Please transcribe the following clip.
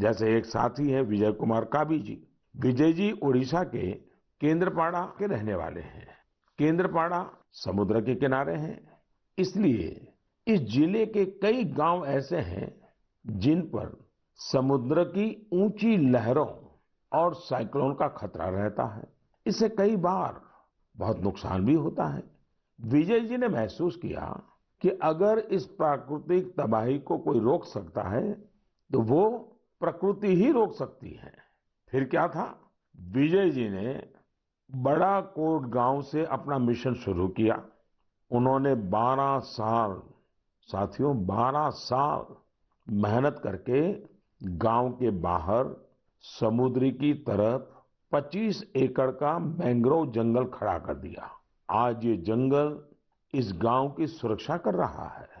जैसे एक साथी हैं विजय कुमार काबी जी विजय जी ओडिशा के केंद्रपाड़ा के रहने वाले हैं केंद्रपाड़ा समुद्र के किनारे हैं इसलिए इस जिले के कई गांव ऐसे हैं जिन पर समुद्र की ऊंची लहरों और साइक्लोन का खतरा रहता है इससे कई बार बहुत नुकसान भी होता है विजय जी ने महसूस किया कि अगर इस प्राकृतिक तबाही को कोई रोक सकता है तो वो प्रकृति ही रोक सकती है फिर क्या था विजय जी ने बड़ा कोट गांव से अपना मिशन शुरू किया उन्होंने 12 साल साथियों 12 साल मेहनत करके गांव के बाहर समुद्री की तरफ 25 एकड़ का मैंग्रोव जंगल खड़ा कर दिया आज ये जंगल इस गांव की सुरक्षा कर रहा है